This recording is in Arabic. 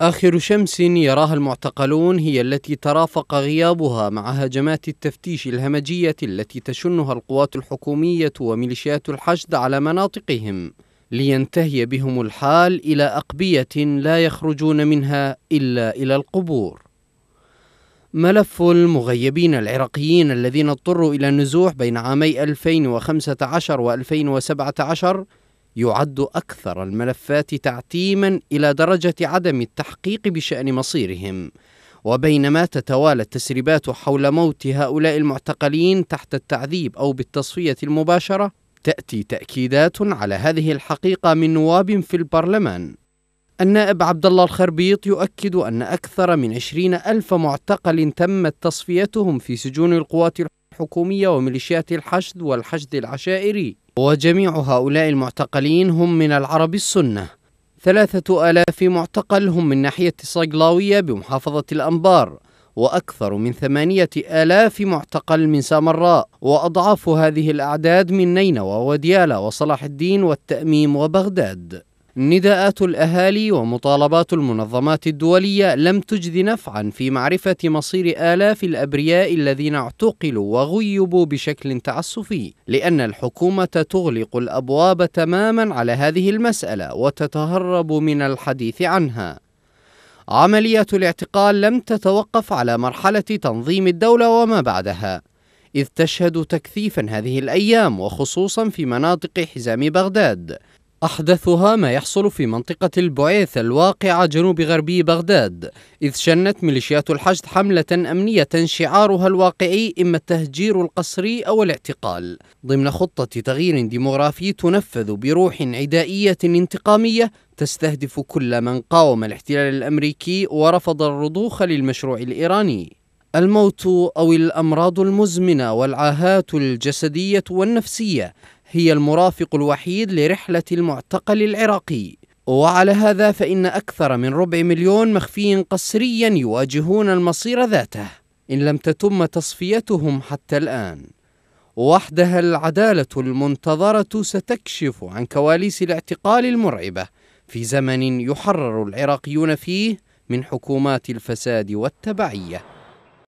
آخر شمس يراها المعتقلون هي التي ترافق غيابها مع هجمات التفتيش الهمجية التي تشنها القوات الحكومية وميليشيات الحشد على مناطقهم لينتهي بهم الحال إلى أقبية لا يخرجون منها إلا إلى القبور ملف المغيبين العراقيين الذين اضطروا إلى النزوح بين عامي 2015 و2017 يعد اكثر الملفات تعتيما الى درجه عدم التحقيق بشان مصيرهم وبينما تتوالى التسريبات حول موت هؤلاء المعتقلين تحت التعذيب او بالتصفيه المباشره تاتي تاكيدات على هذه الحقيقه من نواب في البرلمان النائب عبد الله الخربيط يؤكد أن أكثر من عشرين ألف معتقل تمت تصفيتهم في سجون القوات الحكومية وميليشيات الحشد والحشد العشائري وجميع هؤلاء المعتقلين هم من العرب السنة ثلاثة آلاف معتقل هم من ناحية صقلاوية بمحافظة الأنبار وأكثر من ثمانية آلاف معتقل من سامراء وأضعاف هذه الأعداد من نينوى وديالى وصلاح الدين والتأميم وبغداد نداءات الاهالي ومطالبات المنظمات الدوليه لم تجد نفعا في معرفه مصير الاف الابرياء الذين اعتقلوا وغيبوا بشكل تعسفي لان الحكومه تغلق الابواب تماما على هذه المساله وتتهرب من الحديث عنها عمليات الاعتقال لم تتوقف على مرحله تنظيم الدوله وما بعدها اذ تشهد تكثيفا هذه الايام وخصوصا في مناطق حزام بغداد أحدثها ما يحصل في منطقة البعيث الواقعة جنوب غربي بغداد إذ شنت ميليشيات الحشد حملة أمنية شعارها الواقعي إما التهجير القسري أو الاعتقال ضمن خطة تغيير ديموغرافي تنفذ بروح عدائية انتقامية تستهدف كل من قاوم الاحتلال الأمريكي ورفض الرضوخ للمشروع الإيراني الموت أو الأمراض المزمنة والعاهات الجسدية والنفسية هي المرافق الوحيد لرحلة المعتقل العراقي وعلى هذا فإن أكثر من ربع مليون مخفي قسريا يواجهون المصير ذاته إن لم تتم تصفيتهم حتى الآن وحدها العدالة المنتظرة ستكشف عن كواليس الاعتقال المرعبة في زمن يحرر العراقيون فيه من حكومات الفساد والتبعيه